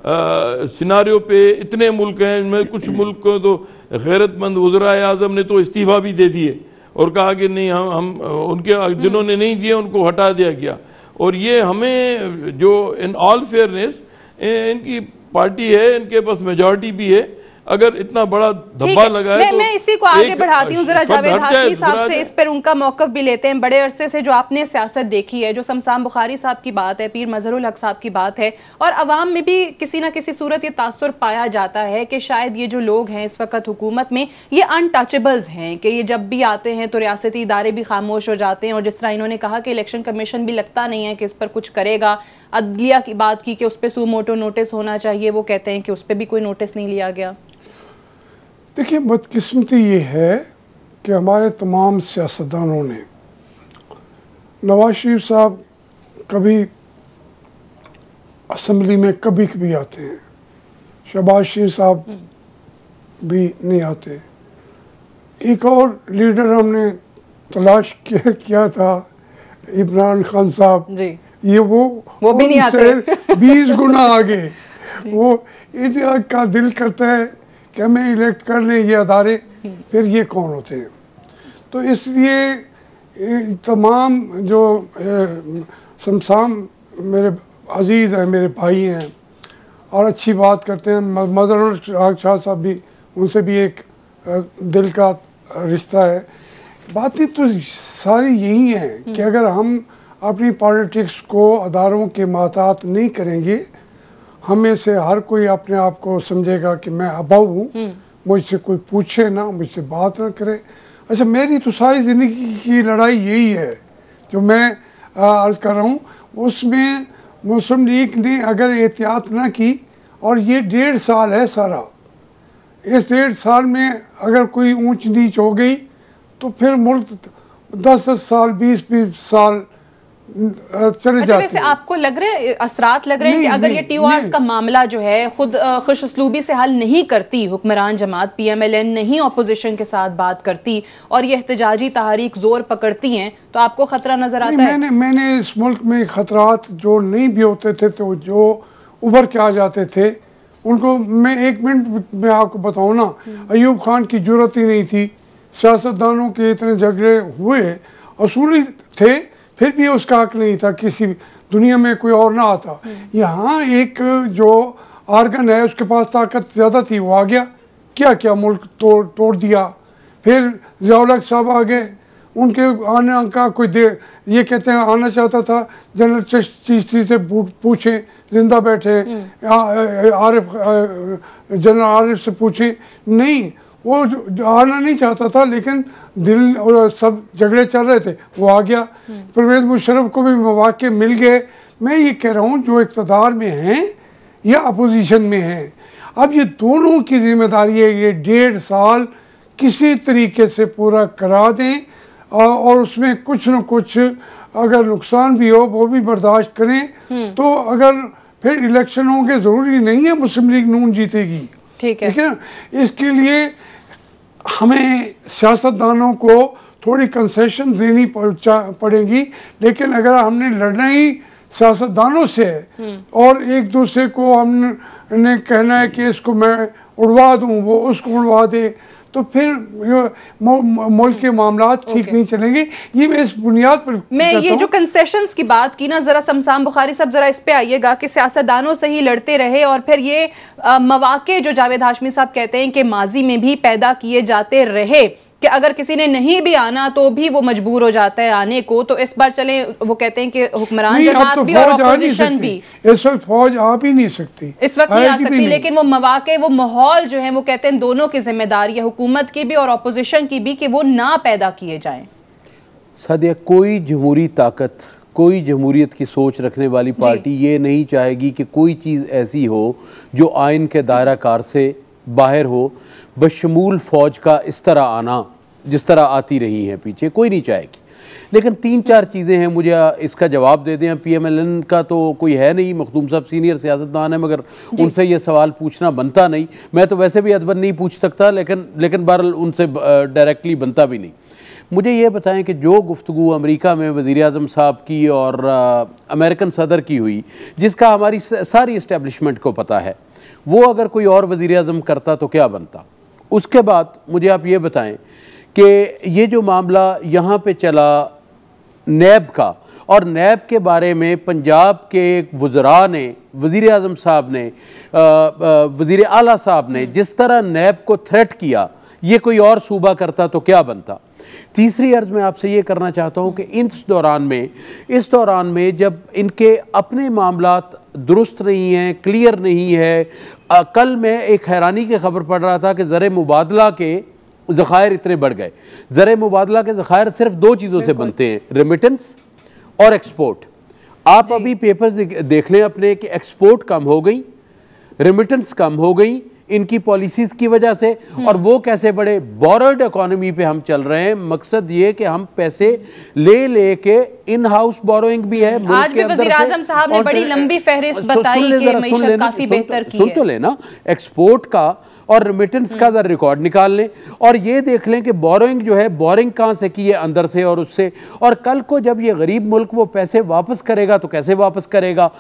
सिनारियों पे इतने मुल्क हैं इनमें कुछ मुल्क को तो गैरतमंद वजरा अजम ने तो इस्तीफ़ा भी दे दिए और कहा कि नहीं हम हम उनके जिन्होंने नहीं दिए उनको हटा दिया गया और ये हमें जो इन ऑल फेयरनेस इनकी पार्टी है इनके पास मेजॉरिटी भी है अगर इतना बड़ा धब्बा लगा है मैं, तो मैं इसी को आगे बढ़ाती हूँ जरा जावेद हाशमी साहब से इस पर उनका मौकफ भी लेते हैं बड़े अरसे से जो आपने सियासत देखी है जो शमशान बुखारी साहब की बात है पीर मजहरुल हक साहब की बात है और आवाम में भी किसी ना किसी सूरत ये तासर पाया जाता है कि शायद ये जो लोग हैं इस वक्त हुकूमत में ये अनटचेबल्स हैं कि ये जब भी आते हैं तो रियासती इदारे भी खामोश हो जाते हैं और जिस तरह इन्होंने कहा कि इलेक्शन कमीशन भी लगता नहीं है कि इस पर कुछ करेगा अदलिया की बात की कि उस पर सू मोटो नोटिस होना चाहिए वो कहते हैं कि उस पर भी कोई नोटिस नहीं लिया गया देखिए बदकिस्मती ये है कि हमारे तमाम सियासतदानों ने नवाज शरीफ साहब कभी असम्बली में कभी कभी आते हैं शहबाज शरीफ साहब हम्म। भी नहीं आते एक और लीडर हमने तलाश किया, किया था इमरान खान साहब ये वो वो भी नहीं आते बीस गुना आगे वो इतना का दिल करता है कि हमें इलेक्ट कर लें ये अदारे फिर ये कौन होते हैं तो इसलिए तमाम जो शमसाम मेरे अजीज़ हैं मेरे भाई हैं और अच्छी बात करते हैं मदर शाह साहब भी उनसे भी एक दिल का रिश्ता है बातें तो सारी यही हैं कि हम्म। अगर हम अपनी पॉलिटिक्स को अदारों के मातात नहीं करेंगे हमें से हर कोई अपने आप को समझेगा कि मैं अबव हूँ हम्म। मुझसे कोई पूछे ना मुझसे बात ना करे अच्छा मेरी तो सारी ज़िंदगी की लड़ाई यही है जो मैं अर्ज़ कर रहा हूँ उसमें मुस्लिम लीग ने अगर एहतियात ना की और ये डेढ़ साल है सारा इस डेढ़ साल में अगर कोई ऊंच नीच हो गई तो फिर मुल्क दस दस साल बीस बीस साल चले अच्छा वैसे आपको लग रहे असरात लग रहे हैं कि अगर ये टीओआरएस का मामला जो है खुद खुश उसलूबी से हल नहीं करती हुक्मरान जमात पीएमएलएन नहीं अपोजिशन के साथ बात करती और ये एहतजाजी तहरीक जोर पकड़ती हैं तो आपको खतरा नजर आता मैंने, है मैंने इस मुल्क में खतरात जो नहीं भी होते थे तो जो उभर के आ जाते थे उनको मैं एक मिनट में आपको बताऊँ ना हम्म। अयूब खान की जरूरत ही नहीं थी सियासतदानों के इतने झगड़े हुए असूली थे फिर भी उसका हक नहीं था किसी दुनिया में कोई और ना आता यहाँ एक जो आर्गन है उसके पास ताकत ज़्यादा थी वो आ गया क्या क्या मुल्क तोड़ तोड़ दिया फिर जियालक साहब आ गए उनके आने का कोई दे ये कहते हैं आना चाहता था जनरल चिश्ती से पूछें जिंदा बैठे हम्म। आरिफ जनरल आरिफ से पूछे नहीं वो आना नहीं चाहता था लेकिन दिल और सब झगड़े चल रहे थे वो आ गया परवेज मुशरफ को भी मौाक़ मिल गए मैं ये कह रहा हूँ जो इकतदार में हैं या अपोजिशन में हैं अब ये दोनों की जिम्मेदारी है ये डेढ़ साल किसी तरीके से पूरा करा दें और उसमें कुछ न कुछ अगर नुकसान भी हो वो भी बर्दाश्त करें हम्म। तो अगर फिर इलेक्शन होंगे ज़रूरी नहीं है मुस्लिम लीग नून जीतेगी ठीक है ठीक है इसके लिए हमें सियासतदानों को थोड़ी कंसेशन देनी पड़ेगी लेकिन अगर हमने लड़ना ही सियासतदानों से हम्म। और एक दूसरे को हमने कहना है कि इसको मैं उड़वा दूँ वो उसको उड़वा दे तो फिर मुल्क के मामला ठीक नहीं चलेंगे ये मैं इस बुनियाद पर मैं ये जो कंसेशन की बात की ना ज़रा शमशान बुखारी साहब ज़रा इस पे आइएगा कि सियासतदानों से ही लड़ते रहे और फिर ये मौाक़े जो जावेद हाशमी साहब कहते हैं कि माजी में भी पैदा किए जाते रहे कि अगर किसी ने नहीं भी आना तो भी वो मजबूर हो जाता है आने को तो इस बार चले वो कहते हैं कि हुक्मरान जमात तो भी और अपोजिशन भी इस वक्त फौज आ भी नहीं सकती इस वक्त नहीं आ सकती लेकिन वो मवाक़े वो माहौल जो है वो कहते हैं दोनों की जिम्मेदारी है हुकूमत की भी और अपोजिशन की भी कि वो ना पैदा किए जाए सदिया कोई जमहूरी ताकत कोई जमहूरीत की सोच रखने वाली पार्टी ये नहीं चाहेगी कि कोई चीज़ ऐसी हो जो आयन के दायरा कार से बाहर हो बशमूल फ़ौज का इस तरह आना जिस तरह आती रही हैं पीछे कोई नहीं चाहेगी लेकिन तीन चार चीज़ें हैं मुझे इसका जवाब दे दें पी एम एल एन का तो कोई है नहीं मखदूम साहब सीनियर सियासतदान है मगर उनसे ये सवाल पूछना बनता नहीं मैं तो वैसे भी अदबन नहीं पूछ सकता लेकिन लेकिन बहर उनसे डायरेक्टली बनता भी नहीं मुझे ये बताएं कि जो गुफ्तु अमेरिका में वज़ी अजम साहब की और आ, अमेरिकन सदर की हुई जिसका हमारी सारी इस्टेबलिशमेंट को पता है वो अगर कोई और वज़ी अजम करता तो क्या बनता उसके बाद मुझे आप ये बताएं कि ये जो मामला यहाँ पे चला नैब का और नैब के बारे में पंजाब के वज़रा ने वज़ी अजम साहब ने वज़ी अली साहब ने जिस तरह नैब को थ्रेट किया ये कोई और सूबा करता तो क्या बनता तीसरी अर्ज़ में आपसे ये करना चाहता हूँ कि इस दौरान में इस दौरान में जब इनके अपने मामला दुरुस्त नहीं हैं क्लियर नहीं है आ, कल मैं एक हैरानी की खबर पढ़ रहा था कि ज़र मुबादला के ज़ख़ायर इतने बढ़ गए ज़र मुबादला के ज़ख़ायर सिर्फ दो चीज़ों से बनते हैं रेमिटेंस और एक्सपोर्ट आप अभी पेपर्स देख लें अपने कि एक्सपोर्ट कम हो गई रेमिटेंस कम हो गई इनकी पॉलिसीज़ की वजह से हम्म। और वो कैसे बड़े बॉरड इकोनॉमी पे हम चल रहे हैं मकसद ये कि हम पैसे ले लेके इन हाउस बोरोइंग भी है आज भी वजीर आजम साहब ने बड़ी तो- लंबी फहरिस्त बताई कि मीशत काफी तो- बेहतर की है सुन तो लेना एक्सपोर्ट का और रिमिटेंस का हम्म। जरा रिकॉर्ड निकाल लें और ये देख लें कि बोरोइंग जो है बोरिंग कहाँ से की है अंदर से और उससे और कल को जब ये गरीब मुल्क वो पैसे वापस करेगा तो कैसे वापस करेगा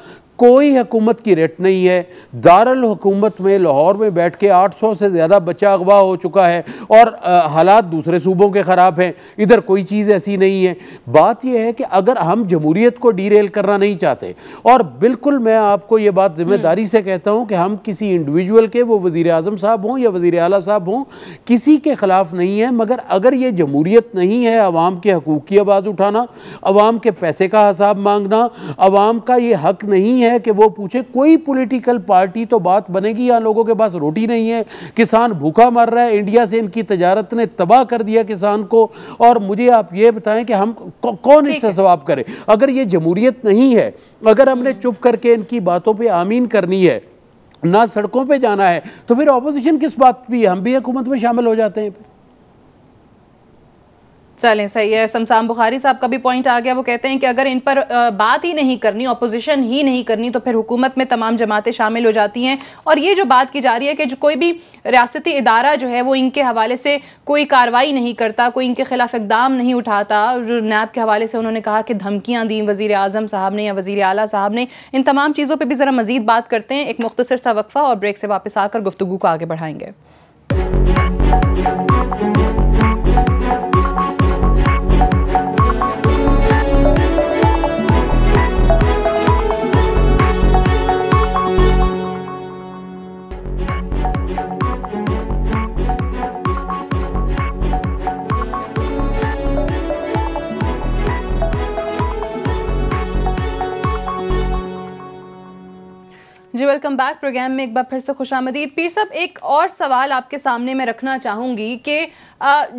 कोई हकूमत की रेट नहीं है दारुल हुकूमत में लाहौर में बैठ के आठ सौ से ज़्यादा बच्चा अगवा हो चुका है और हालात दूसरे सूबों के ख़राब हैं इधर कोई चीज़ ऐसी नहीं है बात यह है कि अगर हम जमहूरीत को डी रेल करना नहीं चाहते और बिल्कुल मैं आपको ये बात जिम्मेदारी से कहता हूँ कि हम किसी इंडिविजुअल के वो वज़ी अजम साहब हों या वज़ी अला साहब हों किसी के ख़िलाफ़ नहीं है मगर अगर ये जमहूरीत नहीं है आवाम के हकूक़ की आवाज़ उठाना आवाम के पैसे का हिसाब मांगना आवाम का ये हक नहीं है है कि वो पूछे कोई पॉलिटिकल पार्टी तो बात बनेगी यहाँ लोगों के पास रोटी नहीं है किसान भूखा मर रहा है इंडिया से इनकी तजारत ने तबाह कर दिया किसान को और मुझे आप ये बताएं कि हम कौन इससे जवाब करें अगर ये जमहूरियत नहीं है अगर हमने हम्म। चुप करके इनकी बातों पर आमीन करनी है ना सड़कों पर जाना है तो फिर अपोजिशन किस बात की हम भी हुकूमत में शामिल हो जाते हैं चलें सही है शमशाम बुखारी साहब का भी पॉइंट आ गया वो कहते हैं कि अगर इन पर बात ही नहीं करनी अपोजिशन ही नहीं करनी तो फिर हुकूमत में तमाम जमातें शामिल हो जाती हैं और ये जो बात की जा रही है कि जो कोई भी रियासती इदारा जो है वो इनके हवाले से कोई कार्रवाई नहीं करता कोई इनके खिलाफ इकदाम नहीं उठाता जो नैब के हवाले से उन्होंने कहा कि धमकियाँ दी वज़ी अजम साहब ने या वज़ी अली साहब ने इन तमाम चीज़ों पर भी ज़रा मज़ीद बात करते हैं एक मुख्तर सा वक्फ़ा और ब्रेक से वापस आकर गुफ्तु को आगे बढ़ाएंगे वेलकम बैक प्रोग्राम में एक बार फिर से खुश आमदीद पीर साहब एक और सवाल आपके सामने मैं रखना चाहूँगी कि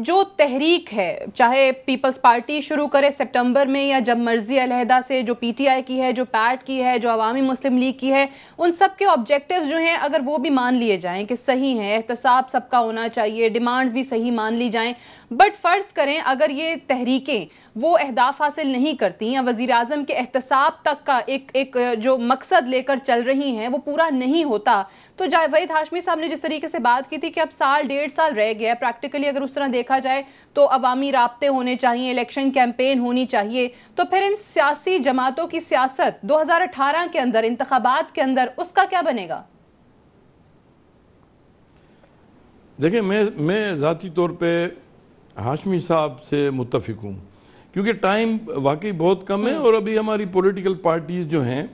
जो तहरीक है चाहे पीपल्स पार्टी शुरू करे सितंबर में या जब मर्जी अलहदा से जो पीटीआई की है जो पैट की है जो अवामी मुस्लिम लीग की है उन सब के ऑब्जेक्टिव जो हैं अगर वो भी मान लिए जाएँ कि सही हैं एहतसाब सबका होना चाहिए डिमांड्स भी सही मान ली जाएँ बट फ़र्ज़ करें अगर ये तहरीकें वो अहदाफ हासिल नहीं करती या वज़ी अजम के एहतसाब तक का एक एक जो मकसद लेकर चल रही हैं वो पूरा नहीं होता तो जावेद हाशमी साहब ने जिस तरीके से बात की थी कि अब साल डेढ़ साल रह गया प्रैक्टिकली अगर उस तरह देखा जाए तो अवामी रबते होने चाहिए इलेक्शन कैंपेन होनी चाहिए तो फिर इन सियासी जमातों की सियासत दो हजार अठारह के अंदर इंतबात के अंदर उसका क्या बनेगा देखिए मैं मैं जतीी तौर पर हाशमी साहब से मुतफिक हूँ क्योंकि टाइम वाकई बहुत कम है हाँ। और अभी हमारी पॉलिटिकल पार्टीज़ जो हैं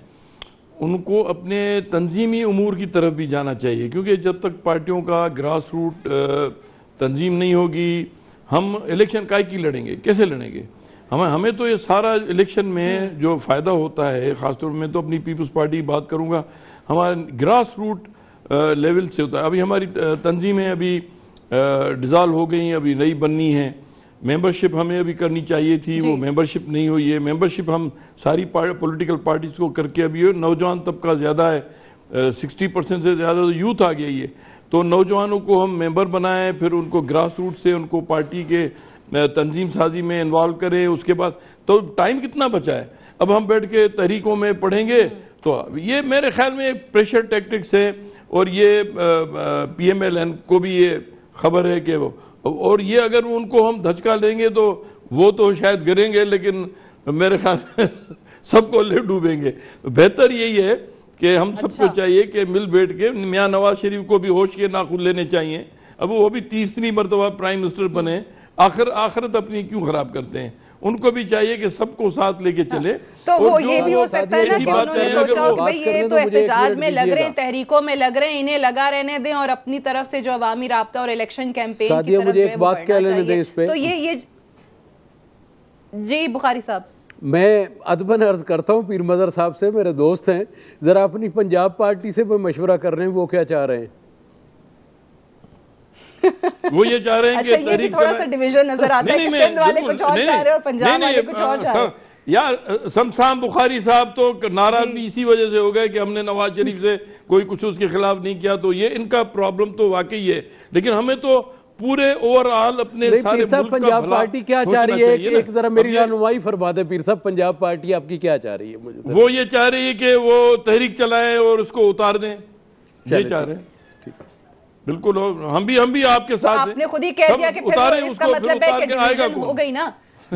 उनको अपने तंजीमी अमूर की तरफ भी जाना चाहिए क्योंकि जब तक पार्टियों का ग्रास रूट तंजीम नहीं होगी हम इलेक्शन काय की लड़ेंगे कैसे लड़ेंगे हमें हमें तो ये सारा इलेक्शन में हाँ। जो फ़ायदा होता है ख़ासतौर में तो अपनी पीपल्स पार्टी बात करूँगा हमारा ग्रास रूट लेवल से होता है अभी हमारी तंजीमें अभी डिजाल हो गई अभी नई बननी है मेंबरशिप हमें अभी करनी चाहिए थी वो मेंबरशिप नहीं हुई है मेंबरशिप हम सारी पार्ट, पॉलिटिकल पार्टीज को करके अभी नौजवान तबका ज़्यादा है सिक्सटी परसेंट से ज़्यादा तो यूथ आ गया ये तो नौजवानों को हम मेंबर बनाएं फिर उनको ग्रास रूट से उनको पार्टी के तंजीम साजी में इन्वॉल्व करें उसके बाद तो टाइम कितना बचा है अब हम बैठ के तहरीकों में पढ़ेंगे हम्म। तो ये मेरे ख्याल में प्रेशर टेक्टिक्स है और ये पी को भी ये खबर है कि और ये अगर उनको हम धचका देंगे तो वो तो शायद गिरेंगे लेकिन मेरे ख्याल में सबको ले डूबेंगे बेहतर यही है कि हम अच्छा। सबको चाहिए कि मिल बैठ के मियाँ नवाज शरीफ को भी होश के नाखून लेने चाहिए अब वो भी तीसरी मरतबा प्राइम मिनिस्टर बने आखिर आखिरत अपनी क्यों खराब करते हैं उनको भी चाहिए कि सबको साथ लेके हाँ, चले तो वो ये भी हो सकता है ना कि उन्होंने सोचा हो कि भाई ये तो, तो एहतजाज में लग रहे हैं तहरीकों में लग रहे हैं इन्हें लगा रहने दें और अपनी तरफ से जो अवामी रबता और इलेक्शन कैंपेन की तरफ मुझे एक बात कह लेने दें इस पे तो ये ये जी बुखारी साहब मैं अदबन अर्ज़ करता हूँ पीर मज़र साहब से मेरे दोस्त हैं ज़रा अपनी पंजाब पार्टी से मैं मशवरा कर रहे हैं वो क्या चाह रहे हैं वो ये चाह रहे हैं अच्छा, कि ये भी थोड़ा सा डिवीजन नजर आता है कि सिंध वाले कुछ और चाह रहे हैं और पंजाब वाले कुछ और चाह रहे हैं हाँ, यार समसाम बुखारी साहब तो नाराज भी इसी वजह से हो गए कि हमने नवाज शरीफ से कोई कुछ उसके खिलाफ नहीं किया तो ये इनका प्रॉब्लम तो वाकई है लेकिन हमें तो पूरे ओवरऑल अपने सारे पीर साहब पंजाब पार्टी क्या चाह रही है कि एक जरा मेरी रहनुमाई फरमा दे पीर साहब पंजाब पार्टी आपकी क्या चाह रही है मुझे वो ये चाह रही है कि वो तहरीक चलाएं और उसको उतार दें ये चाह रहे हैं बिल्कुल हम भी हम भी आपके साथ आपने खुद ही कह दिया कि फिर इसका मतलब है कि डिवीजन हो गई ना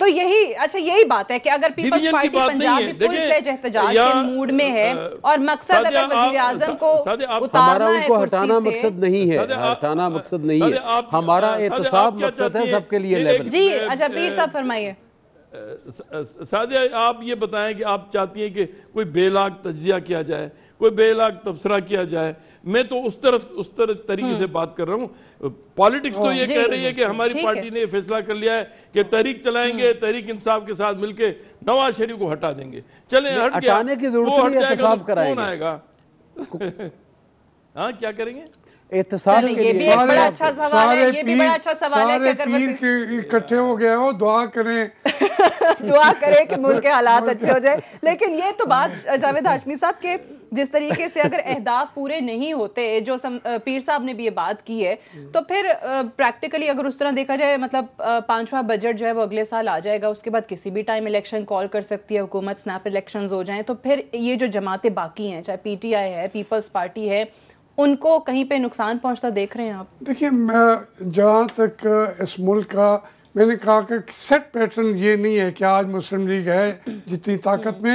तो यही अच्छा यही बात है कि अगर पीपल्स पार्टी पंजाब भी फुल फ्लेज एहतजाज के मूड में है और मकसद अगर वजीर आजम को उतारना है उनको हटाना मकसद नहीं है हटाना मकसद नहीं है हमारा एहतसाब मकसद है सबके लिए लेवल जी अच्छा पीर साहब फरमाइए सादिया आप ये बताएं कि आप चाहती हैं कि कोई बेलाग तजिया किया जाए कोई बेलाक तबसरा किया जाए मैं तो उस तरफ उस तरह तरीके हम्म। से बात कर रहा हूँ पॉलिटिक्स तो ये कह रही है कि हमारी पार्टी ने फैसला कर लिया है कि तहरीक चलाएंगे हम्म। तहरीक इंसाफ के साथ मिलकर नवाज शरीफ को हटा देंगे चले हटाने की जरूरत तो कौन आएगा हाँ क्या करेंगे एहतसाब के लिए सारे, अच्छा सारे अच्छा पीर के इकट्ठे हो गए हो दुआ करें दुआ करें कि मुल्क के हालात अच्छे हो जाए लेकिन ये तो बात जावेद हाशमी साहब के जिस तरीके से अगर अहदाफ पूरे नहीं होते जो सम, पीर साहब ने भी ये बात की है तो फिर प्रैक्टिकली अगर उस तरह देखा जाए मतलब पांचवा बजट जो है वो अगले साल आ जाएगा उसके बाद किसी भी टाइम इलेक्शन कॉल कर सकती है हुकूमत स्नैप इलेक्शन हो जाए तो फिर ये जो जमातें बाकी हैं चाहे पीटीआई है पीपल्स पार्टी है उनको कहीं पे नुकसान पहुंचता देख रहे हैं आप देखिए मैं जहाँ तक इस मुल्क का मैंने कहा कि सेट पैटर्न ये नहीं है कि आज मुस्लिम लीग है जितनी ताकत में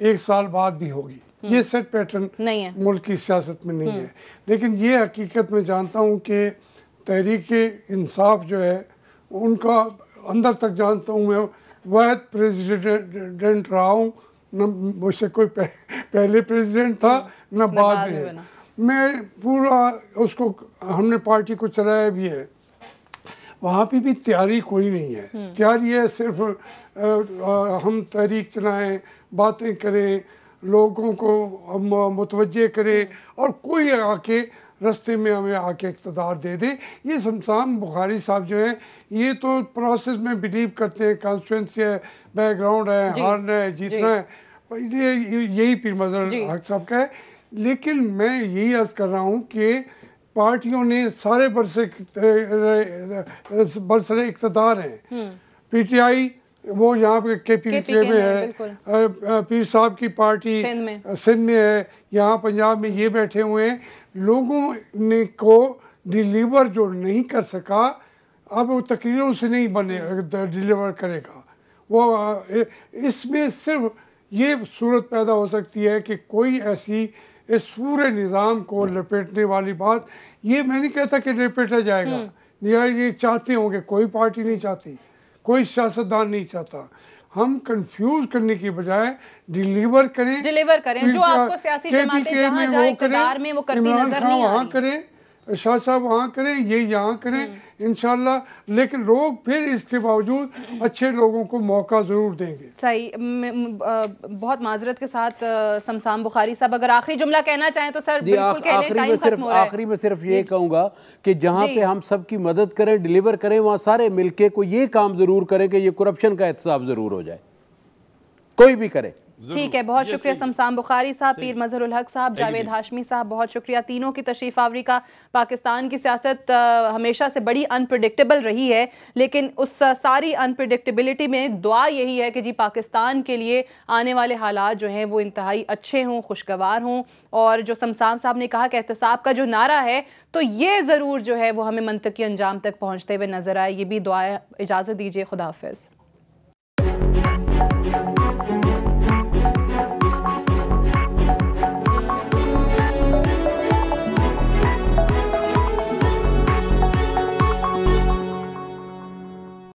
एक साल बाद भी होगी हम्म। ये सेट पैटर्न नहीं है मुल्क की सियासत में नहीं हम्म। है लेकिन ये हकीकत में जानता हूँ कि तहरीक इंसाफ जो है उनका अंदर तक जानता हूँ मैं वह प्रेसिडेंट रहा हूँ न मुझसे कोई पह, पहले प्रेसिडेंट था न बाद में में पूरा उसको हमने पार्टी को चलाया भी है वहाँ पे भी तैयारी कोई नहीं है हम्म। तैयारी है सिर्फ आ, आ, हम तहरीक चलाएं बातें करें लोगों को मुतवजह करें हम्म। और कोई आके रस्ते में हमें आके इकतदार दे दे ये शमशान बुखारी साहब जो हैं ये तो प्रोसेस में बिलीव करते हैं कॉन्स्टिटेंसी है बैकग्राउंड है हारना है जीतना है यही पीर मज़र हक साहब का है लेकिन मैं यही अर्ज़ कर रहा हूँ कि पार्टियों ने सारे बरसे बरसरे इकतदार हैं हम्म। पीटीआई वो यहाँ पे के पी के में है पीर साहब की पार्टी सिंध में है यहाँ पंजाब में ये बैठे हुए हैं लोगों ने को डिलीवर जो नहीं कर सका अब वो तकरीरों से नहीं बने डिलीवर करेगा वो इसमें सिर्फ ये सूरत पैदा हो सकती है कि कोई ऐसी इस पूरे निज़ाम को हाँ। लपेटने वाली बात ये मैं नहीं कहता कि लपेटा जाएगा हम्म। निहाय ये चाहते होंगे कोई पार्टी नहीं चाहती कोई सियासतदान नहीं चाहता हम कंफ्यूज करने की बजाय डिलीवर करें डिलीवर करें जो आपको सियासी जमातें जहां जाए में वो करती नजर नहीं आ रही करें शाह साहब वहाँ करें ये यहाँ करें हम्म। इन लेकिन लोग फिर इसके बावजूद अच्छे लोगों को मौका ज़रूर देंगे सही बहुत माजरत के साथ समसाम बुखारी साहब अगर आखिरी जुमला कहना चाहें तो सर आखिरी में सिर्फ आखिरी में सिर्फ ये कहूँगा कि जहाँ पे हम सब की मदद करें डिलीवर करें वहाँ सारे मिलके को ये काम ज़रूर करें कि ये करप्शन का एहतसाब ज़रूर हो जाए कोई भी करे ठीक है बहुत शुक्रिया समसाम बुखारी साहब पीर मजहर हक साहब जावेद हाशमी साहब बहुत शुक्रिया तीनों की तशरीफ आवरी का पाकिस्तान की सियासत हमेशा से बड़ी अनप्रडिक्टेबल रही है लेकिन उस सारी अनप्रडिक्टेबिलिटी में दुआ यही है कि जी पाकिस्तान के लिए आने वाले हालात जो हैं वो इंतहाई अच्छे हों खुशगवार हों और जो समसाम साहब ने कहा कि एहतसाब का जो नारा है तो ये ज़रूर जो है वो हमें मनतकी अंजाम तक पहुँचते हुए नज़र आए ये भी दुआ इजाज़त दीजिए खुदाफ़